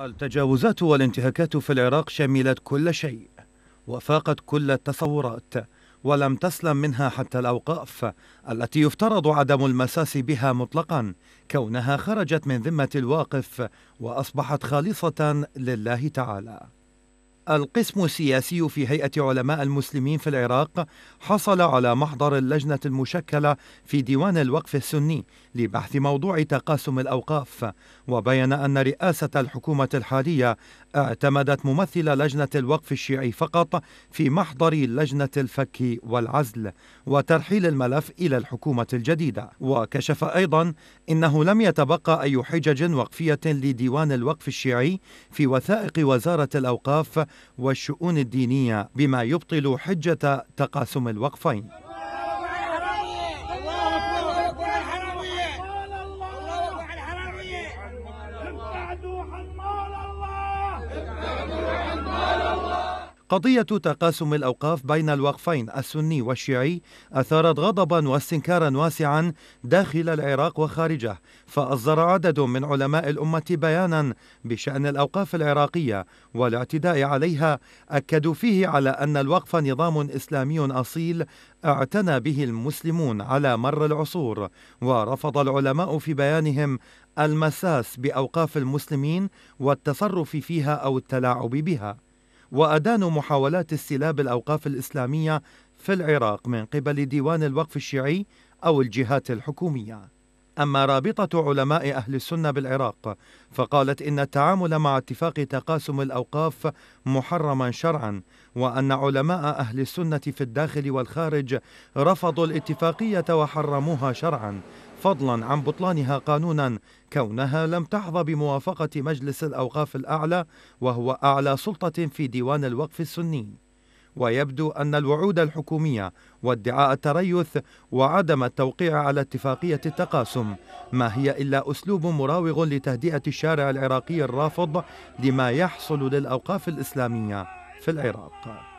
التجاوزات والانتهاكات في العراق شملت كل شيء وفاقت كل التصورات ولم تسلم منها حتى الأوقاف التي يفترض عدم المساس بها مطلقا كونها خرجت من ذمة الواقف وأصبحت خالصة لله تعالى القسم السياسي في هيئة علماء المسلمين في العراق حصل على محضر اللجنة المشكلة في ديوان الوقف السني لبحث موضوع تقاسم الأوقاف وبين أن رئاسة الحكومة الحالية اعتمدت ممثل لجنة الوقف الشيعي فقط في محضر لجنة الفك والعزل وترحيل الملف إلى الحكومة الجديدة وكشف أيضا إنه لم يتبقى أي حجج وقفية لديوان الوقف الشيعي في وثائق وزارة الأوقاف والشؤون الدينية بما يبطل حجة تقاسم الوقفين قضية تقاسم الأوقاف بين الوقفين السني والشيعي أثارت غضبا واستنكارا واسعا داخل العراق وخارجه فأصدر عدد من علماء الأمة بيانا بشأن الأوقاف العراقية والاعتداء عليها أكدوا فيه على أن الوقف نظام إسلامي أصيل اعتنى به المسلمون على مر العصور ورفض العلماء في بيانهم المساس بأوقاف المسلمين والتصرف فيها أو التلاعب بها وأدان محاولات استلاب الأوقاف الإسلامية في العراق من قبل ديوان الوقف الشيعي أو الجهات الحكومية أما رابطة علماء أهل السنة بالعراق فقالت إن التعامل مع اتفاق تقاسم الأوقاف محرما شرعا وأن علماء أهل السنة في الداخل والخارج رفضوا الاتفاقية وحرموها شرعا فضلا عن بطلانها قانونا كونها لم تحظى بموافقة مجلس الأوقاف الأعلى وهو أعلى سلطة في ديوان الوقف السني ويبدو أن الوعود الحكومية وادعاء التريث وعدم التوقيع على اتفاقية التقاسم ما هي إلا أسلوب مراوغ لتهدئة الشارع العراقي الرافض لما يحصل للأوقاف الإسلامية في العراق